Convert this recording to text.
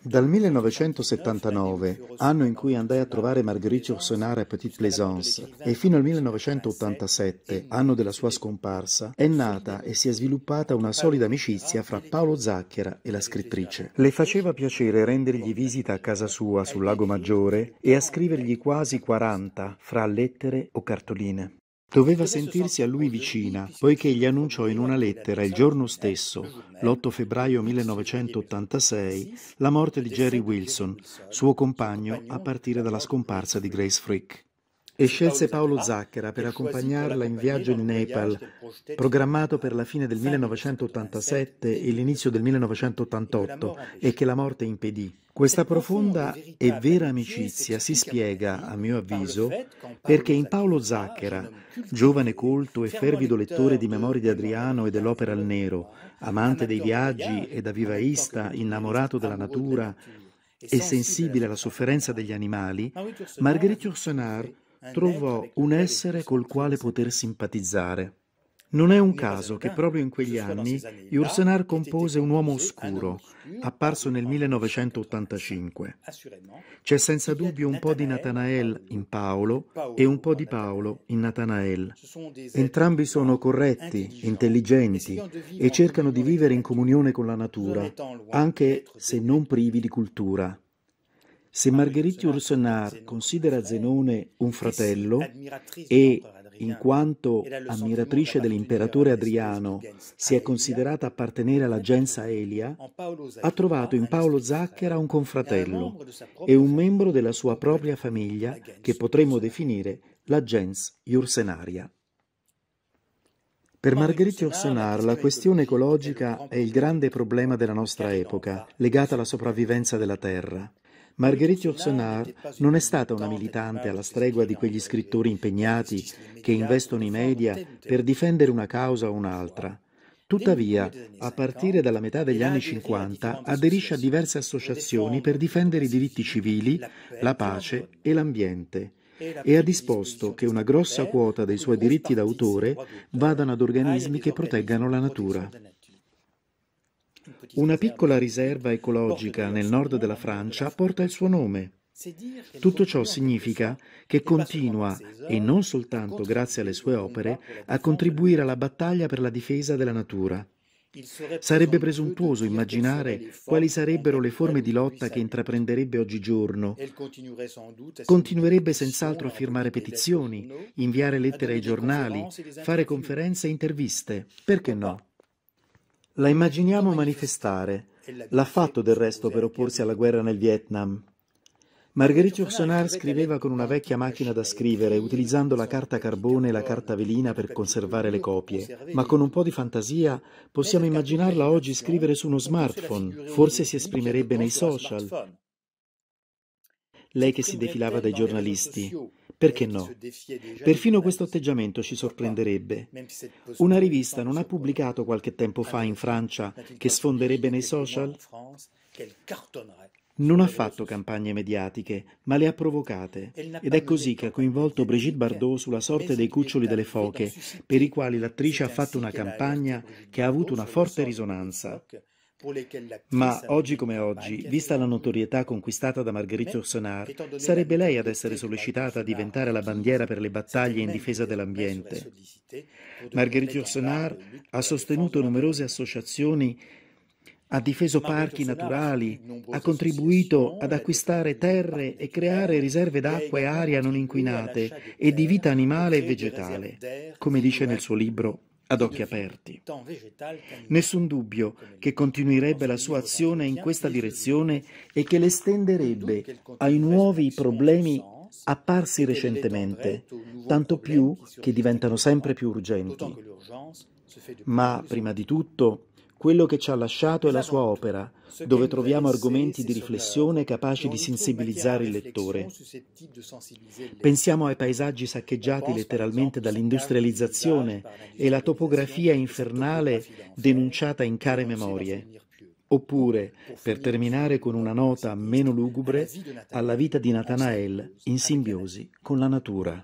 Dal 1979, anno in cui andai a trovare Marguerite Ursenard a Petite Plaisance, e fino al 1987, anno della sua scomparsa, è nata e si è sviluppata una solida amicizia fra Paolo Zacchera e la scrittrice. Le faceva piacere rendergli visita a casa sua sul Lago Maggiore e a scrivergli quasi 40 fra lettere o cartoline. Doveva sentirsi a lui vicina, poiché gli annunciò in una lettera il giorno stesso, l'8 febbraio 1986, la morte di Jerry Wilson, suo compagno a partire dalla scomparsa di Grace Frick. E scelse Paolo Zacchera per accompagnarla in viaggio in Nepal, programmato per la fine del 1987 e l'inizio del 1988, e che la morte impedì. Questa profonda e vera amicizia si spiega, a mio avviso, perché in Paolo ah, Zacchera, giovane colto e fervido lettore di Memorie di Adriano e dell'opera al nero, amante dei viaggi e da vivaista, innamorato della natura e sensibile alla sofferenza degli animali, Marguerite Ursenard eh, trovò un essere col quale poter simpatizzare. Non è un caso che proprio in quegli anni Yourcenar compose Un uomo oscuro, apparso nel 1985. C'è senza dubbio un po' di Natanael in Paolo e un po' di Paolo in Natanael. Entrambi sono corretti, intelligenti e cercano di vivere in comunione con la natura, anche se non privi di cultura. Se Marguerite Yourcenar considera Zenone un fratello e in quanto ammiratrice dell'imperatore Adriano si è considerata appartenere alla gens Aelia, ha trovato in Paolo Zacchera un confratello e un membro della sua propria famiglia che potremmo definire la gens Iursenaria. Per Marguerite Ursenar la questione ecologica è il grande problema della nostra epoca, legata alla sopravvivenza della Terra. Marguerite Yourcenar non è stata una militante alla stregua di quegli scrittori impegnati che investono i media per difendere una causa o un'altra. Tuttavia, a partire dalla metà degli anni 50, aderisce a diverse associazioni per difendere i diritti civili, la pace e l'ambiente e ha disposto che una grossa quota dei suoi diritti d'autore vadano ad organismi che proteggano la natura. Una piccola riserva ecologica nel nord della Francia porta il suo nome. Tutto ciò significa che continua, e non soltanto grazie alle sue opere, a contribuire alla battaglia per la difesa della natura. Sarebbe presuntuoso immaginare quali sarebbero le forme di lotta che intraprenderebbe oggigiorno. Continuerebbe senz'altro a firmare petizioni, inviare lettere ai giornali, fare conferenze e interviste. Perché no? la immaginiamo manifestare. L'ha fatto del resto per opporsi alla guerra nel Vietnam. Marguerite Ursonar scriveva con una vecchia macchina da scrivere, utilizzando la carta carbone e la carta velina per conservare le copie, ma con un po' di fantasia possiamo immaginarla oggi scrivere su uno smartphone, forse si esprimerebbe nei social. Lei che si defilava dai giornalisti, perché no? Perfino questo atteggiamento ci sorprenderebbe. Una rivista non ha pubblicato qualche tempo fa in Francia che sfonderebbe nei social? Non ha fatto campagne mediatiche, ma le ha provocate. Ed è così che ha coinvolto Brigitte Bardot sulla sorte dei cuccioli delle foche, per i quali l'attrice ha fatto una campagna che ha avuto una forte risonanza. Ma oggi come oggi, vista la notorietà conquistata da Marguerite Ursonar, sarebbe lei ad essere sollecitata a diventare la bandiera per le battaglie in difesa dell'ambiente. Marguerite Ursonar ha sostenuto numerose associazioni, ha difeso parchi naturali, ha contribuito ad acquistare terre e creare riserve d'acqua e aria non inquinate e di vita animale e vegetale, come dice nel suo libro ad occhi aperti. Nessun dubbio che continuerebbe la sua azione in questa direzione e che l'estenderebbe ai nuovi problemi apparsi recentemente, tanto più che diventano sempre più urgenti. Ma prima di tutto quello che ci ha lasciato è la esatto. sua opera, dove troviamo argomenti di riflessione capaci di sensibilizzare il lettore. Pensiamo ai paesaggi saccheggiati letteralmente dall'industrializzazione e alla topografia infernale denunciata in care memorie. Oppure, per terminare con una nota meno lugubre, alla vita di Nathanael in simbiosi con la natura.